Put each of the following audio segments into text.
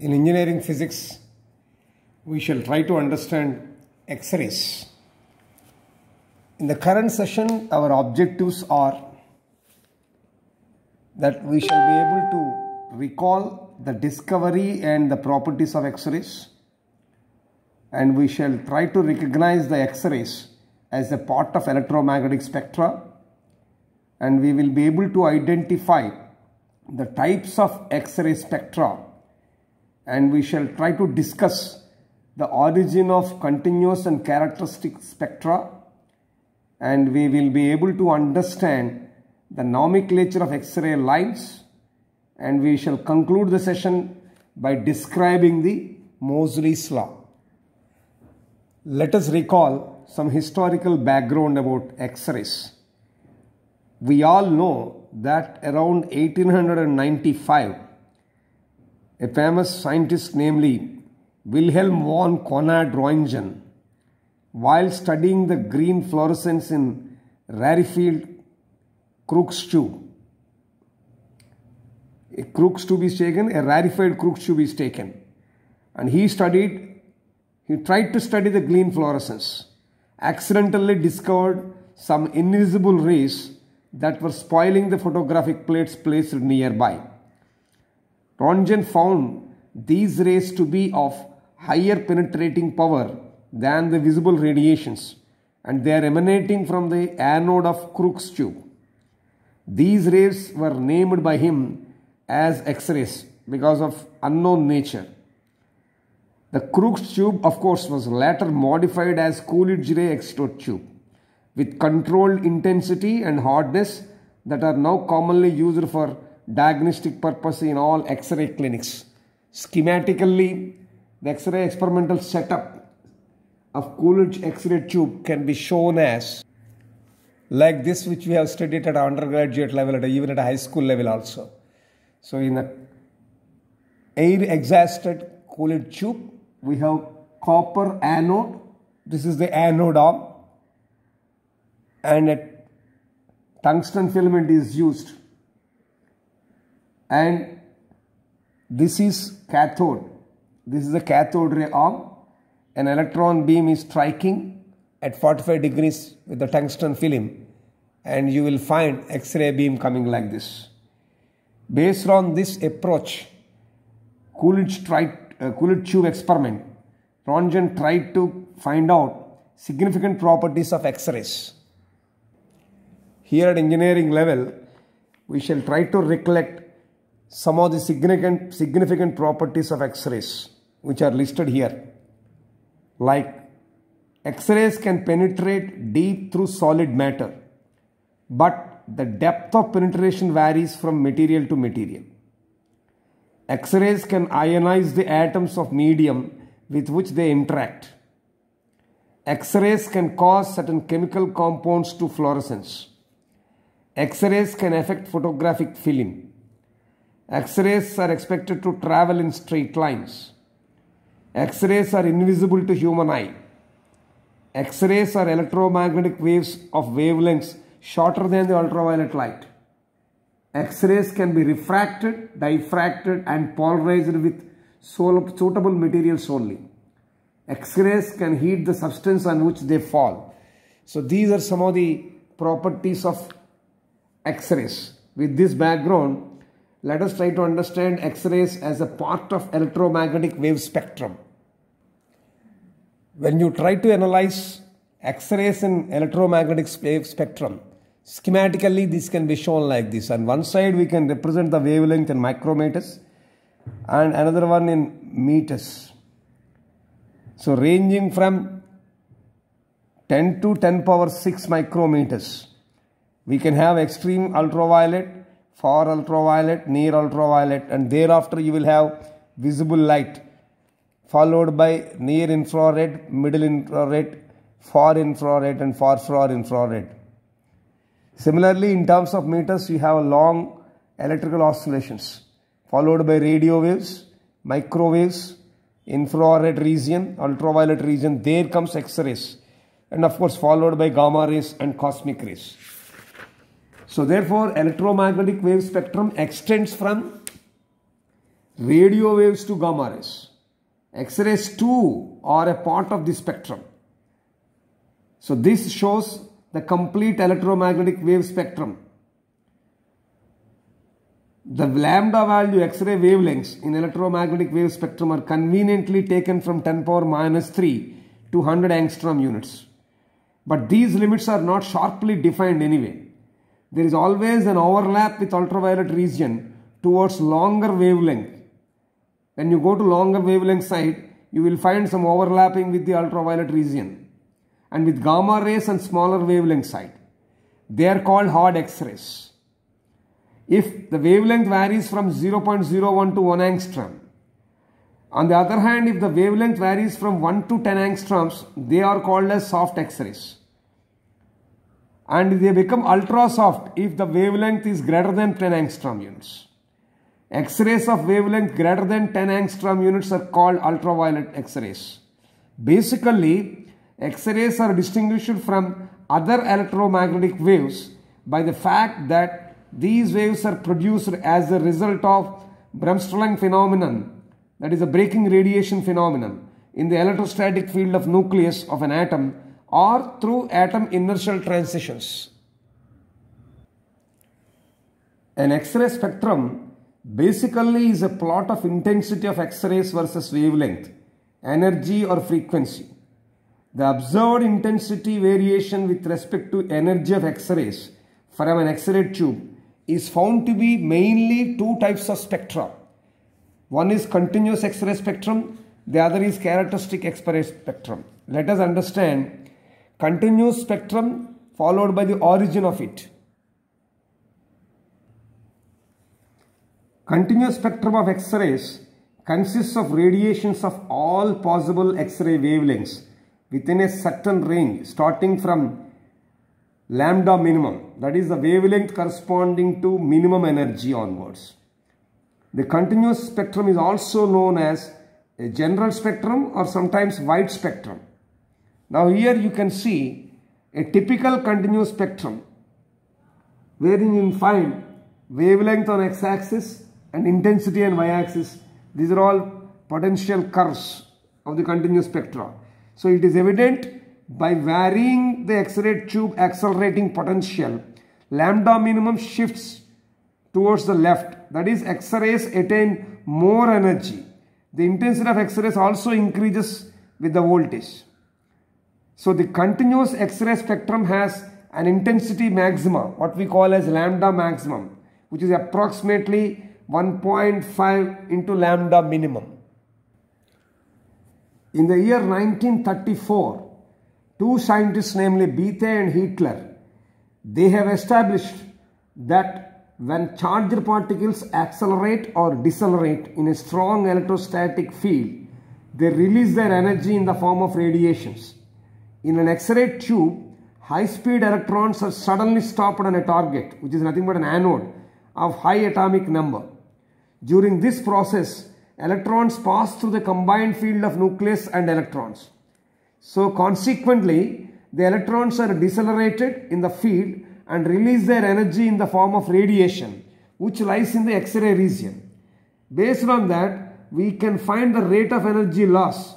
In engineering physics, we shall try to understand X-rays. In the current session, our objectives are that we shall be able to recall the discovery and the properties of X-rays and we shall try to recognize the X-rays as a part of electromagnetic spectra and we will be able to identify the types of X-ray spectra and we shall try to discuss the origin of continuous and characteristic spectra and we will be able to understand the nomenclature of X-ray lines and we shall conclude the session by describing the Mosley's law. Let us recall some historical background about X-rays. We all know that around 1895 a famous scientist, namely Wilhelm von Conrad Roentgen, while studying the green fluorescence in rarefield Krugstube. A Krugstube is taken, a rarefied Krugstube is taken. And he studied, he tried to study the green fluorescence, accidentally discovered some invisible rays that were spoiling the photographic plates placed nearby. Röntgen found these rays to be of higher penetrating power than the visible radiations and they are emanating from the anode of Crookes tube. These rays were named by him as X-rays because of unknown nature. The Crookes tube of course was later modified as Coolidge-Ray x-ray tube with controlled intensity and hardness that are now commonly used for diagnostic purpose in all X-ray clinics. Schematically, the X-ray experimental setup of Coolidge X-ray tube can be shown as like this which we have studied at undergraduate level, at even at a high school level also. So in a air exhausted Coolidge tube, we have copper anode. This is the anode arm and a tungsten filament is used and this is cathode. This is the cathode ray arm. An electron beam is striking at 45 degrees with the tungsten film and you will find X-ray beam coming like this. Based on this approach, Coolidge, tried, uh, Coolidge tube experiment, Ronjan tried to find out significant properties of X-rays. Here at engineering level, we shall try to recollect some of the significant, significant properties of X-rays which are listed here like X-rays can penetrate deep through solid matter but the depth of penetration varies from material to material. X-rays can ionize the atoms of medium with which they interact. X-rays can cause certain chemical compounds to fluorescence. X-rays can affect photographic film. X-rays are expected to travel in straight lines. X-rays are invisible to human eye. X-rays are electromagnetic waves of wavelengths shorter than the ultraviolet light. X-rays can be refracted, diffracted and polarized with suitable materials only. X-rays can heat the substance on which they fall. So these are some of the properties of X-rays. With this background, let us try to understand X-rays as a part of electromagnetic wave spectrum. When you try to analyze X-rays in electromagnetic wave spectrum, schematically this can be shown like this. On one side we can represent the wavelength in micrometers and another one in meters. So ranging from 10 to 10 power 6 micrometers. We can have extreme ultraviolet, far ultraviolet, near ultraviolet and thereafter you will have visible light followed by near infrared, middle infrared, far infrared and far far infrared. Similarly, in terms of meters, you have long electrical oscillations followed by radio waves, microwaves, infrared region, ultraviolet region. There comes X-rays and of course followed by gamma rays and cosmic rays. So therefore, electromagnetic wave spectrum extends from radio waves to gamma rays. X-rays too are a part of the spectrum. So this shows the complete electromagnetic wave spectrum. The lambda value X-ray wavelengths in electromagnetic wave spectrum are conveniently taken from 10 power minus 3 to 100 angstrom units. But these limits are not sharply defined anyway there is always an overlap with ultraviolet region towards longer wavelength. When you go to longer wavelength side, you will find some overlapping with the ultraviolet region and with gamma rays and smaller wavelength side. They are called hard X-rays. If the wavelength varies from 0.01 to 1 angstrom, on the other hand, if the wavelength varies from 1 to 10 angstroms, they are called as soft X-rays and they become ultra soft if the wavelength is greater than 10 angstrom units. X-rays of wavelength greater than 10 angstrom units are called ultraviolet X-rays. Basically, X-rays are distinguished from other electromagnetic waves by the fact that these waves are produced as a result of Bremsstrahlung phenomenon that is a breaking radiation phenomenon in the electrostatic field of nucleus of an atom or through atom inertial transitions. An X-ray spectrum basically is a plot of intensity of X-rays versus wavelength, energy or frequency. The observed intensity variation with respect to energy of X-rays from an X-ray tube is found to be mainly two types of spectra. One is continuous X-ray spectrum, the other is characteristic X-ray spectrum. Let us understand continuous spectrum followed by the origin of it. Continuous spectrum of X-rays consists of radiations of all possible X-ray wavelengths within a certain range starting from lambda minimum that is the wavelength corresponding to minimum energy onwards. The continuous spectrum is also known as a general spectrum or sometimes wide spectrum. Now here you can see a typical continuous spectrum wherein you find wavelength on x-axis and intensity on y-axis. These are all potential curves of the continuous spectra. So it is evident by varying the X-ray tube accelerating potential, lambda minimum shifts towards the left. That is, X-rays attain more energy. The intensity of X-rays also increases with the voltage. So the continuous X-ray spectrum has an intensity maxima, what we call as lambda maximum, which is approximately 1.5 into lambda minimum. In the year 1934, two scientists namely Bethe and Hitler, they have established that when charged particles accelerate or decelerate in a strong electrostatic field, they release their energy in the form of radiations. In an X-ray tube, high-speed electrons are suddenly stopped on a target, which is nothing but an anode, of high atomic number. During this process, electrons pass through the combined field of nucleus and electrons. So consequently, the electrons are decelerated in the field and release their energy in the form of radiation, which lies in the X-ray region. Based on that, we can find the rate of energy loss.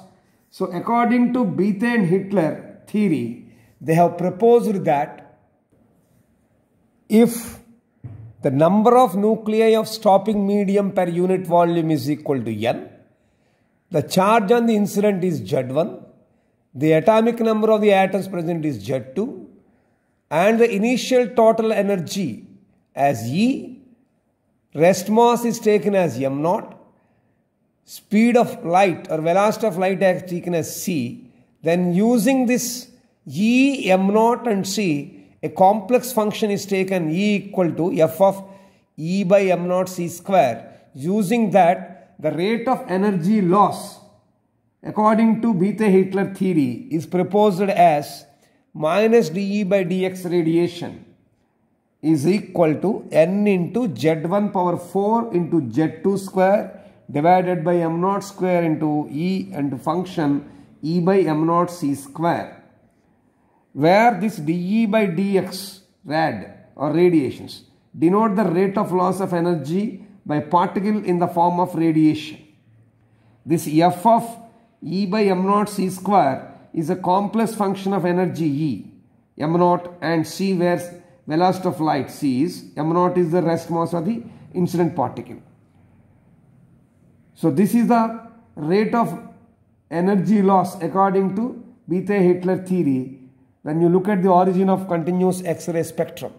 So according to Bethe and Hitler, theory, they have proposed that if the number of nuclei of stopping medium per unit volume is equal to n, the charge on the incident is Z1, the atomic number of the atoms present is Z2, and the initial total energy as E, rest mass is taken as m 0 speed of light or velocity of light is taken as c then using this E, M naught and C, a complex function is taken E equal to F of E by M naught C square. Using that, the rate of energy loss according to Bethe-Hitler theory is proposed as minus dE by dx radiation is equal to n into z1 power 4 into z2 square divided by m0 square into e and function E by m naught c square where this dE by dx rad or radiations denote the rate of loss of energy by particle in the form of radiation. This F of E by m naught c square is a complex function of energy E, m naught and c where velocity of light c is, m naught is the rest mass of the incident particle. So this is the rate of energy loss according to Bethe Hitler theory when you look at the origin of continuous X-ray spectrum.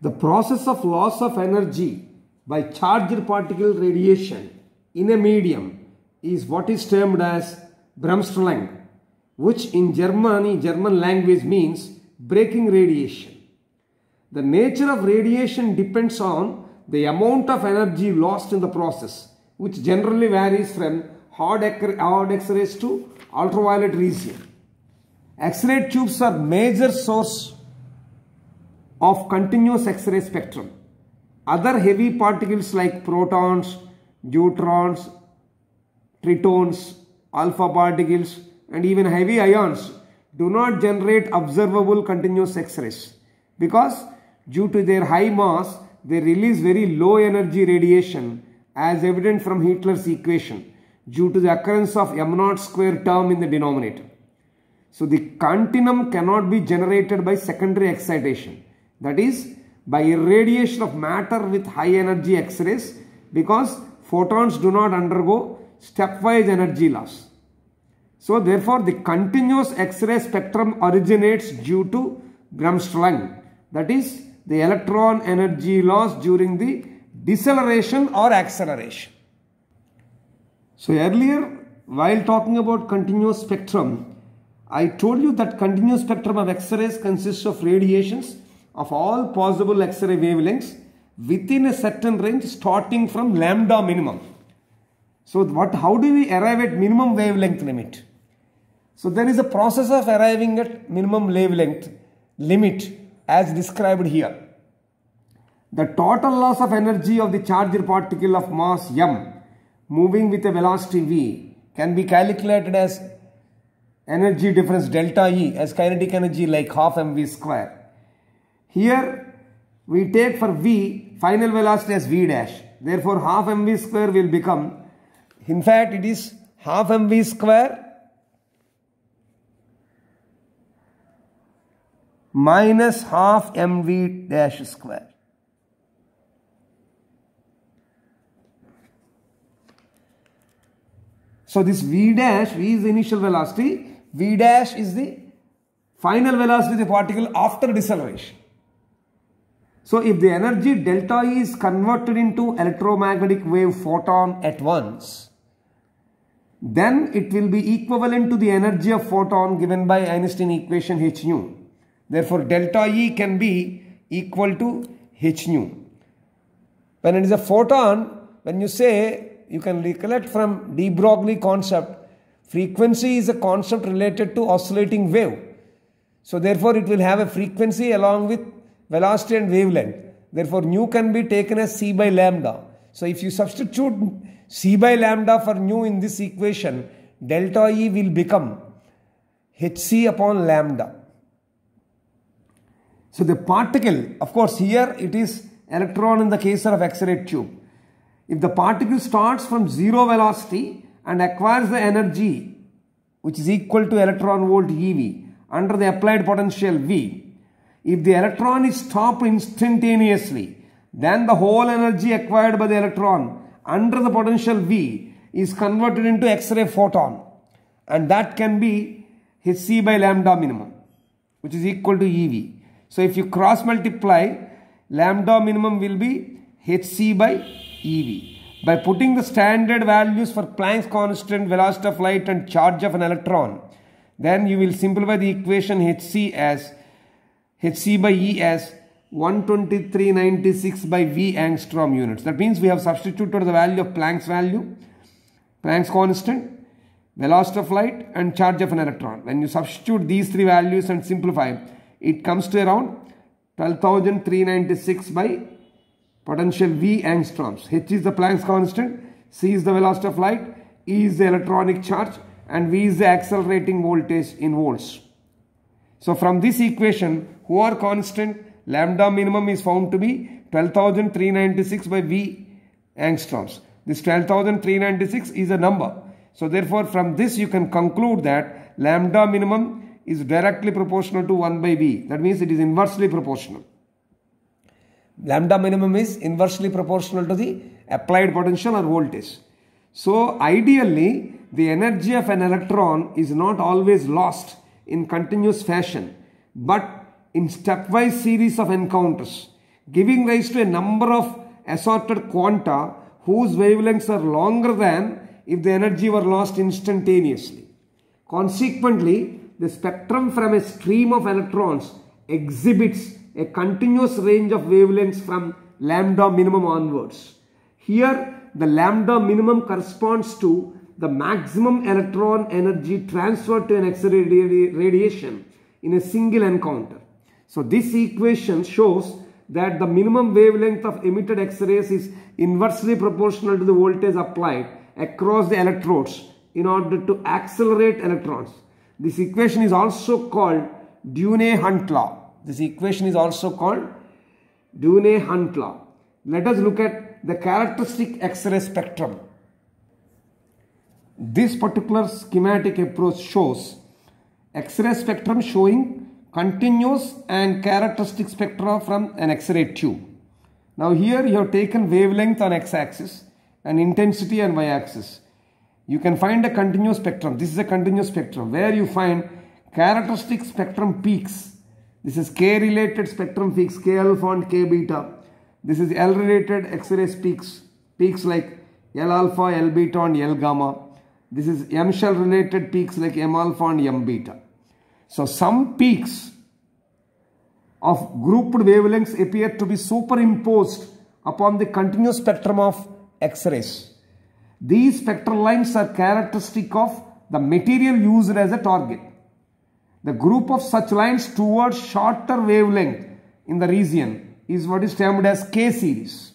The process of loss of energy by charged particle radiation in a medium is what is termed as Bremsstrahlung which in Germany, German language means breaking radiation. The nature of radiation depends on the amount of energy lost in the process which generally varies from hard, hard X-rays to ultraviolet region. X-ray tubes are major source of continuous X-ray spectrum. Other heavy particles like protons, neutrons, tritons, alpha particles and even heavy ions do not generate observable continuous X-rays because due to their high mass they release very low energy radiation as evident from Hitler's equation due to the occurrence of m naught square term in the denominator. So the continuum cannot be generated by secondary excitation. That is by irradiation of matter with high energy X-rays because photons do not undergo stepwise energy loss. So therefore the continuous X-ray spectrum originates due to bremsstrahlung, That is the electron energy loss during the deceleration or acceleration. So earlier, while talking about continuous spectrum, I told you that continuous spectrum of X-rays consists of radiations of all possible X-ray wavelengths within a certain range starting from lambda minimum. So what, how do we arrive at minimum wavelength limit? So there is a process of arriving at minimum wavelength limit as described here. The total loss of energy of the charged particle of mass m moving with a velocity v can be calculated as energy difference delta E as kinetic energy like half mv square. Here we take for v final velocity as v dash. Therefore half mv square will become, in fact it is half mv square minus half mv dash square. So this v dash, v is the initial velocity, v dash is the final velocity of the particle after deceleration. So if the energy delta E is converted into electromagnetic wave photon at once, then it will be equivalent to the energy of photon given by Einstein equation h nu. Therefore delta E can be equal to h nu. When it is a photon, when you say you can recollect from de Broglie concept, frequency is a concept related to oscillating wave. So therefore it will have a frequency along with velocity and wavelength. Therefore nu can be taken as c by lambda. So if you substitute c by lambda for nu in this equation, delta E will become hc upon lambda. So the particle, of course here it is electron in the case of X-ray tube. If the particle starts from zero velocity and acquires the energy which is equal to electron volt EV under the applied potential V, if the electron is stopped instantaneously, then the whole energy acquired by the electron under the potential V is converted into X-ray photon and that can be h c by lambda minimum which is equal to EV. So if you cross multiply lambda minimum will be HC by ev. By putting the standard values for Planck's constant, velocity of light and charge of an electron, then you will simplify the equation hc as hc by e as 123.96 by v angstrom units. That means we have substituted the value of Planck's value, Planck's constant, velocity of light and charge of an electron. When you substitute these three values and simplify, it comes to around 12,396 by potential V angstroms. H is the Planck's constant, C is the velocity of light, E is the electronic charge and V is the accelerating voltage in volts. So from this equation, who are constant? Lambda minimum is found to be 12,396 by V angstroms. This 12,396 is a number. So therefore from this you can conclude that lambda minimum is directly proportional to 1 by V. That means it is inversely proportional. Lambda minimum is inversely proportional to the applied potential or voltage. So ideally, the energy of an electron is not always lost in continuous fashion, but in stepwise series of encounters, giving rise to a number of assorted quanta whose wavelengths are longer than if the energy were lost instantaneously. Consequently, the spectrum from a stream of electrons exhibits a continuous range of wavelengths from lambda minimum onwards. Here the lambda minimum corresponds to the maximum electron energy transferred to an X-ray radiation in a single encounter. So this equation shows that the minimum wavelength of emitted X-rays is inversely proportional to the voltage applied across the electrodes in order to accelerate electrons. This equation is also called Dune-Hunt law. This equation is also called Dune-Hunt law. Let us look at the characteristic X-ray spectrum. This particular schematic approach shows X-ray spectrum showing continuous and characteristic spectra from an X-ray tube. Now here you have taken wavelength on x-axis and intensity on y-axis. You can find a continuous spectrum. This is a continuous spectrum where you find characteristic spectrum peaks this is K-related spectrum peaks, K alpha and K beta. This is L-related X-rays peaks, peaks like L alpha, L beta and L gamma. This is M shell related peaks like M alpha and M beta. So some peaks of grouped wavelengths appear to be superimposed upon the continuous spectrum of X-rays. These spectral lines are characteristic of the material used as a target. The group of such lines towards shorter wavelength in the region is what is termed as K series.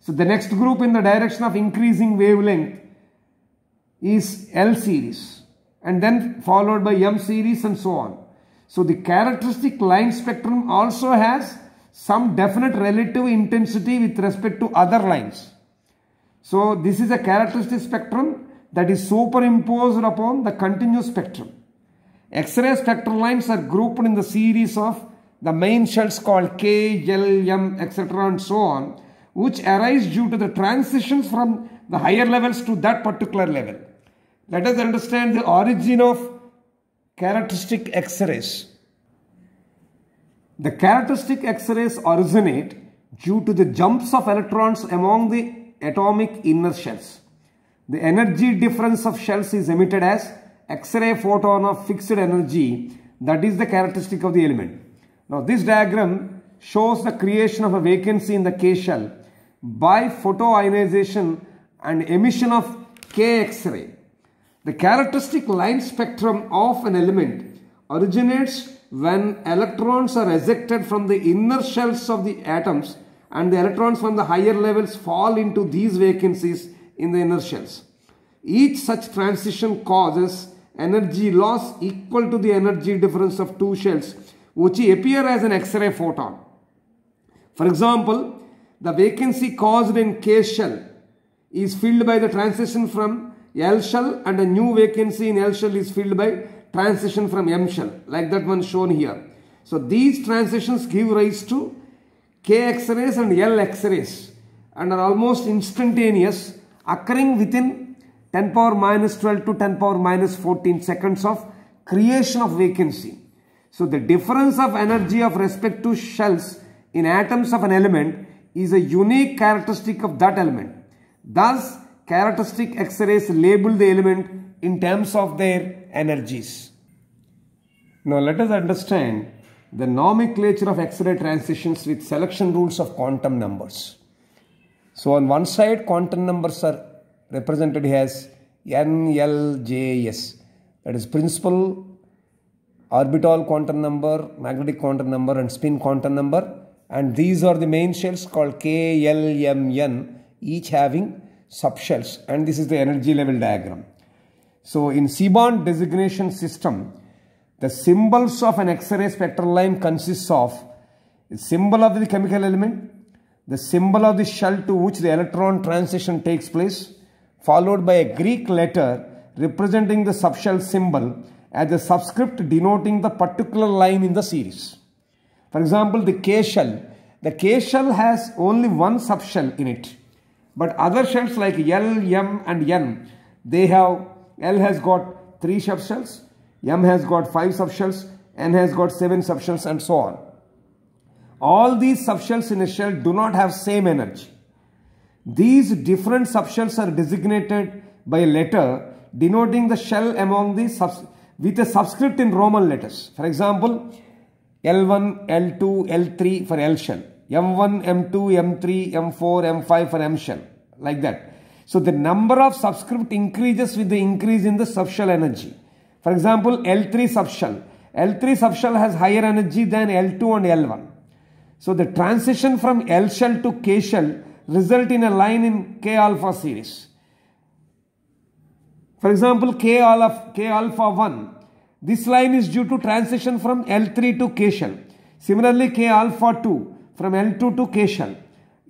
So the next group in the direction of increasing wavelength is L series and then followed by M series and so on. So the characteristic line spectrum also has some definite relative intensity with respect to other lines. So this is a characteristic spectrum that is superimposed upon the continuous spectrum. X-ray spectral lines are grouped in the series of the main shells called K, L, M, etc. and so on, which arise due to the transitions from the higher levels to that particular level. Let us understand the origin of characteristic X-rays. The characteristic X-rays originate due to the jumps of electrons among the atomic inner shells. The energy difference of shells is emitted as X-ray photon of fixed energy that is the characteristic of the element. Now this diagram shows the creation of a vacancy in the K shell by photoionization and emission of K X-ray. The characteristic line spectrum of an element originates when electrons are ejected from the inner shells of the atoms and the electrons from the higher levels fall into these vacancies in the inner shells. Each such transition causes energy loss equal to the energy difference of two shells which appear as an X-ray photon. For example, the vacancy caused in K shell is filled by the transition from L shell and a new vacancy in L shell is filled by transition from M shell like that one shown here. So these transitions give rise to K X-rays and L X-rays and are almost instantaneous occurring within 10 power minus 12 to 10 power minus 14 seconds of creation of vacancy. So the difference of energy of respect to shells in atoms of an element is a unique characteristic of that element. Thus, characteristic X-rays label the element in terms of their energies. Now let us understand the nomenclature of X-ray transitions with selection rules of quantum numbers. So on one side, quantum numbers are represented as NLJS that is principal orbital quantum number, magnetic quantum number and spin quantum number and these are the main shells called KLMN each having subshells and this is the energy level diagram. So in Seaborn designation system the symbols of an X-ray spectral line consists of the symbol of the chemical element, the symbol of the shell to which the electron transition takes place, followed by a Greek letter representing the subshell symbol as a subscript denoting the particular line in the series. For example, the K shell. The K shell has only one subshell in it. But other shells like L, M and N, they have, L has got 3 subshells, M has got 5 subshells, N has got 7 subshells and so on. All these subshells in a shell do not have same energy. These different subshells are designated by a letter denoting the shell among the subs with a subscript in Roman letters. For example, L1, L2, L3 for L shell, M1, M2, M3, M4, M5 for M shell, like that. So the number of subscript increases with the increase in the subshell energy. For example, L3 subshell. L3 subshell has higher energy than L2 and L1. So the transition from L shell to K shell result in a line in K alpha series. For example, K alpha, K alpha 1. This line is due to transition from L3 to K shell. Similarly, K alpha 2 from L2 to K shell.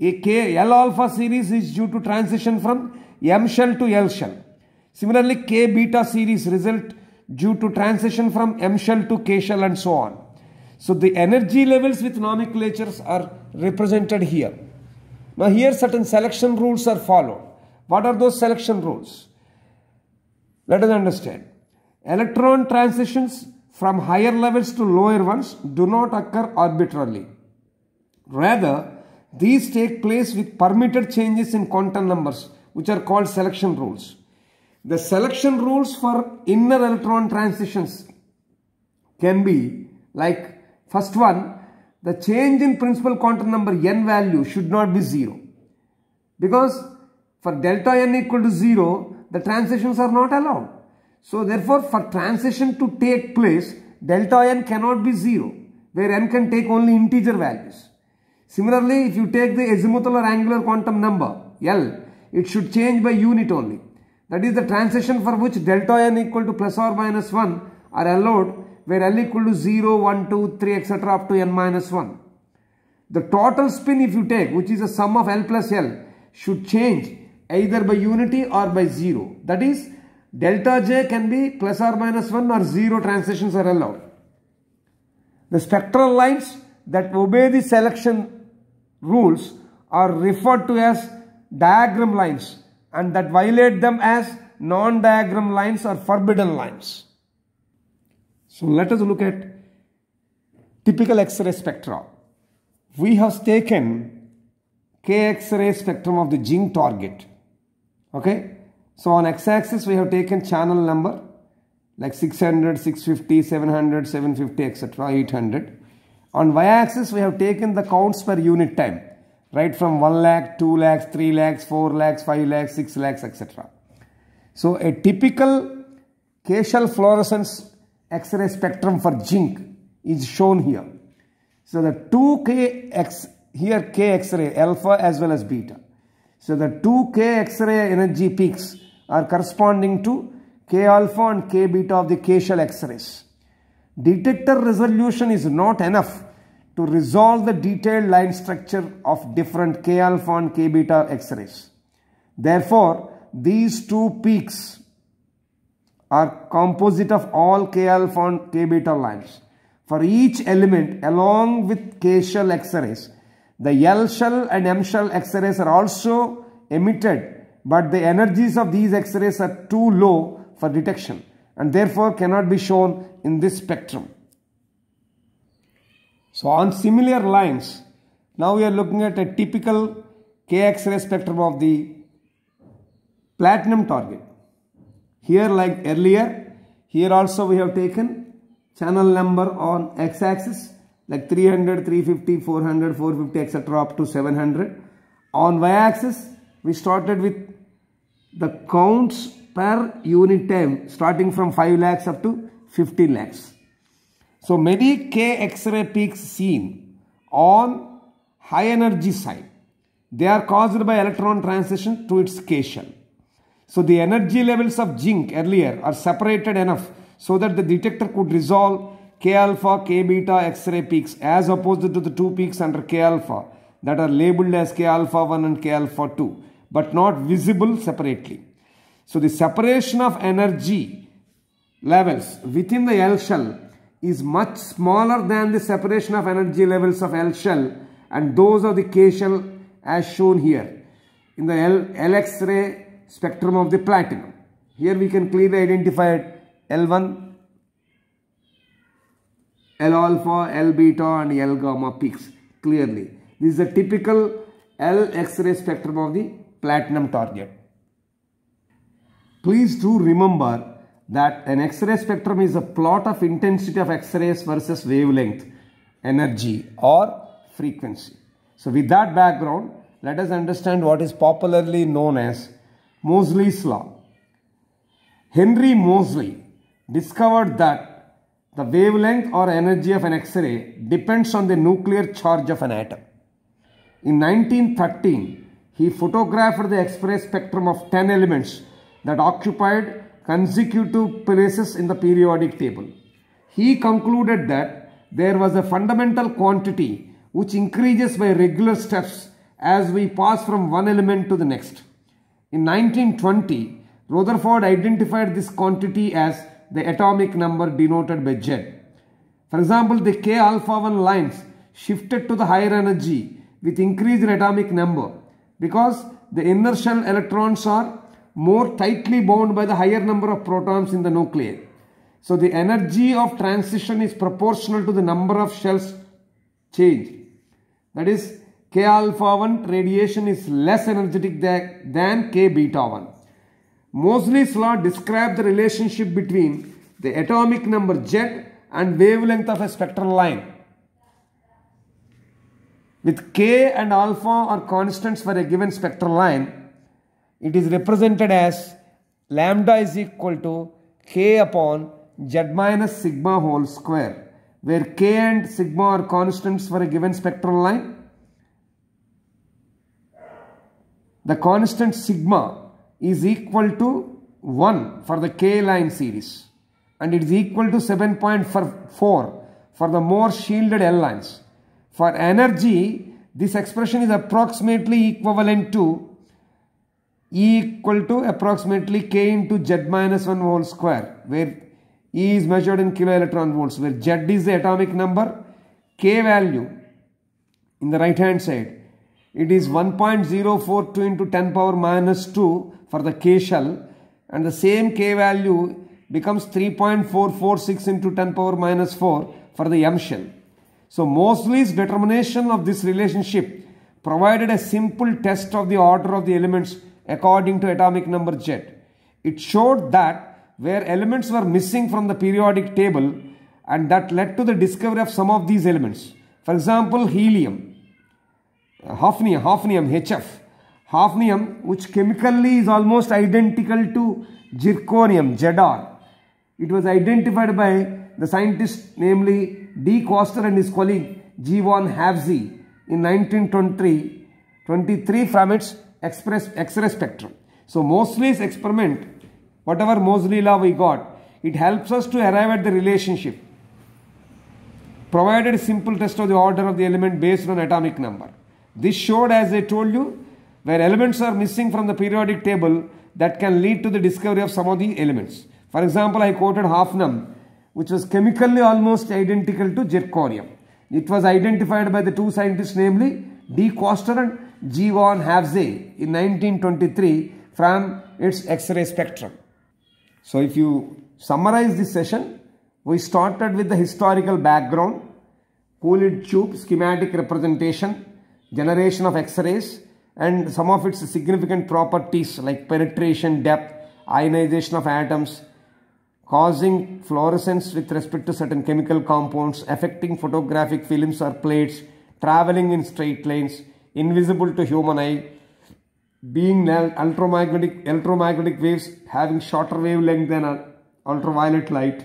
A K L alpha series is due to transition from M shell to L shell. Similarly, K beta series result due to transition from M shell to K shell and so on. So the energy levels with nomenclatures are represented here. Now here certain selection rules are followed. What are those selection rules? Let us understand. Electron transitions from higher levels to lower ones do not occur arbitrarily. Rather, these take place with permitted changes in quantum numbers which are called selection rules. The selection rules for inner electron transitions can be like first one the change in principal quantum number n value should not be 0. Because for delta n equal to 0, the transitions are not allowed. So therefore, for transition to take place, delta n cannot be 0, where n can take only integer values. Similarly, if you take the azimuthal or angular quantum number, L, it should change by unit only. That is the transition for which delta n equal to plus or minus 1 are allowed where L equal to 0, 1, 2, 3, etc. up to n minus 1. The total spin if you take, which is a sum of L plus L, should change either by unity or by 0. That is, delta J can be plus or minus 1 or 0 transitions are allowed. The spectral lines that obey the selection rules are referred to as diagram lines and that violate them as non-diagram lines or forbidden lines. So let us look at typical X-ray spectra. We have taken K X-ray spectrum of the zinc target. Okay. So on X-axis we have taken channel number like 600, 650, 700, 750, etc. 800. On Y-axis we have taken the counts per unit time. Right from 1 lakh, 2 lakhs, 3 lakhs, 4 lakhs, 5 lakhs, 6 lakhs, etc. So a typical K-shell fluorescence X-ray spectrum for zinc is shown here. So the 2Kx, here K X-ray, alpha as well as beta. So the 2K X-ray energy peaks are corresponding to K alpha and K beta of the K shell X-rays. Detector resolution is not enough to resolve the detailed line structure of different K alpha and K beta X-rays. Therefore, these two peaks are composite of all K alpha and K beta lines. For each element along with K shell X-rays, the L shell and M shell X-rays are also emitted but the energies of these X-rays are too low for detection and therefore cannot be shown in this spectrum. So on similar lines, now we are looking at a typical K X-ray spectrum of the platinum target. Here like earlier, here also we have taken channel number on x-axis like 300, 350, 400, 450 etc. up to 700. On y-axis, we started with the counts per unit time starting from 5 lakhs up to 50 lakhs. So many K X-ray peaks seen on high energy side. They are caused by electron transition to its K shell. So the energy levels of zinc earlier are separated enough so that the detector could resolve K alpha, K beta X-ray peaks as opposed to the two peaks under K alpha that are labeled as K alpha 1 and K alpha 2 but not visible separately. So the separation of energy levels within the L shell is much smaller than the separation of energy levels of L shell and those of the K shell as shown here. In the L, L X-ray spectrum of the platinum. Here we can clearly identify L1, L alpha, L beta and L gamma peaks clearly. This is a typical L X-ray spectrum of the platinum target. Please do remember that an X-ray spectrum is a plot of intensity of X-rays versus wavelength, energy or frequency. So with that background, let us understand what is popularly known as Mosley's law. Henry Mosley discovered that the wavelength or energy of an X-ray depends on the nuclear charge of an atom. In 1913, he photographed the X-ray spectrum of 10 elements that occupied consecutive places in the periodic table. He concluded that there was a fundamental quantity which increases by regular steps as we pass from one element to the next. In 1920, Rutherford identified this quantity as the atomic number denoted by Z. For example, the K alpha 1 lines shifted to the higher energy with increased atomic number because the inertial electrons are more tightly bound by the higher number of protons in the nuclei. So the energy of transition is proportional to the number of shells changed. That is, K alpha 1 radiation is less energetic than K beta 1. Mosley's law describes the relationship between the atomic number Z and wavelength of a spectral line. With K and alpha are constants for a given spectral line, it is represented as lambda is equal to K upon Z minus sigma whole square, where K and sigma are constants for a given spectral line the constant sigma is equal to 1 for the K line series and it is equal to 7.4 for the more shielded L lines. For energy, this expression is approximately equivalent to E equal to approximately K into Z minus 1 whole square where E is measured in kilo electron volts where Z is the atomic number, K value in the right hand side it is 1.042 into 10 power minus 2 for the K shell and the same K value becomes 3.446 into 10 power minus 4 for the M shell. So Mosley's determination of this relationship provided a simple test of the order of the elements according to atomic number Z. It showed that where elements were missing from the periodic table and that led to the discovery of some of these elements. For example, helium hafnium, hafnium HF. Hafnium which chemically is almost identical to zirconium, ZR. It was identified by the scientists namely D. Coster and his colleague G1 in 1923 from its X-ray spectrum. So Mosley's experiment, whatever Mosley law we got, it helps us to arrive at the relationship provided simple test of the order of the element based on atomic number. This showed, as I told you, where elements are missing from the periodic table that can lead to the discovery of some of the elements. For example, I quoted hafnium, which was chemically almost identical to zirconium. It was identified by the two scientists, namely D. Koster and G. Von Havsey in 1923 from its X-ray spectrum. So if you summarize this session, we started with the historical background, Coolidge tube schematic representation, generation of X-rays and some of its significant properties like penetration depth, ionization of atoms, causing fluorescence with respect to certain chemical compounds, affecting photographic films or plates, traveling in straight lines, invisible to human eye, being ultramagnetic, electromagnetic waves having shorter wavelength than ultraviolet light,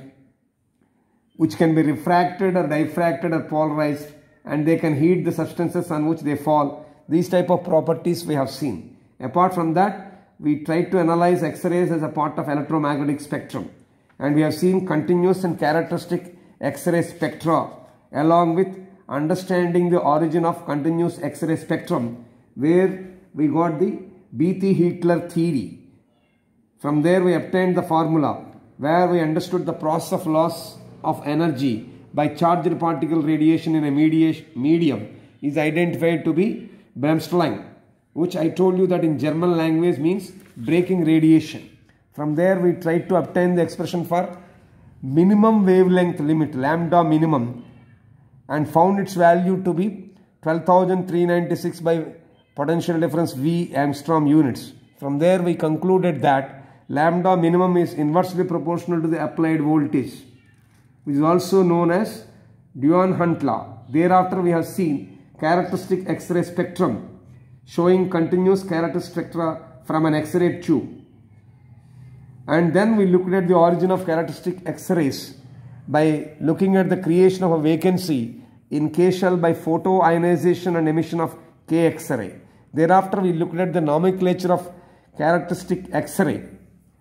which can be refracted or diffracted or polarized and they can heat the substances on which they fall. These type of properties we have seen. Apart from that, we tried to analyze X-rays as a part of electromagnetic spectrum. And we have seen continuous and characteristic X-ray spectra along with understanding the origin of continuous X-ray spectrum where we got the B. T. hitler theory. From there we obtained the formula where we understood the process of loss of energy by charged particle radiation in a medium is identified to be Bremsstrahlung, which I told you that in German language means breaking radiation. From there we tried to obtain the expression for minimum wavelength limit, lambda minimum, and found its value to be 12,396 by potential difference V Angstrom units. From there we concluded that lambda minimum is inversely proportional to the applied voltage which is also known as Duan-Hunt law. Thereafter we have seen characteristic X-ray spectrum showing continuous characteristic spectra from an X-ray tube. And then we looked at the origin of characteristic X-rays by looking at the creation of a vacancy in K shell by photoionization and emission of K X-ray. Thereafter we looked at the nomenclature of characteristic X-ray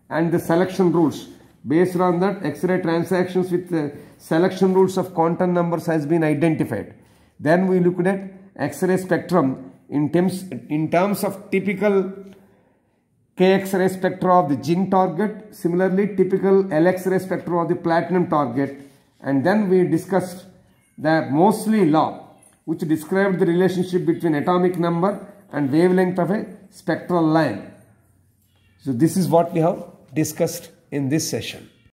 and the selection rules Based on that, X-ray transactions with uh, selection rules of quantum numbers has been identified. Then we looked at X-ray spectrum in terms, in terms of typical K-X-ray spectra of the zinc target, similarly typical L-X-ray spectra of the platinum target. And then we discussed the Mosley law, which described the relationship between atomic number and wavelength of a spectral line. So this is what we have discussed in this session.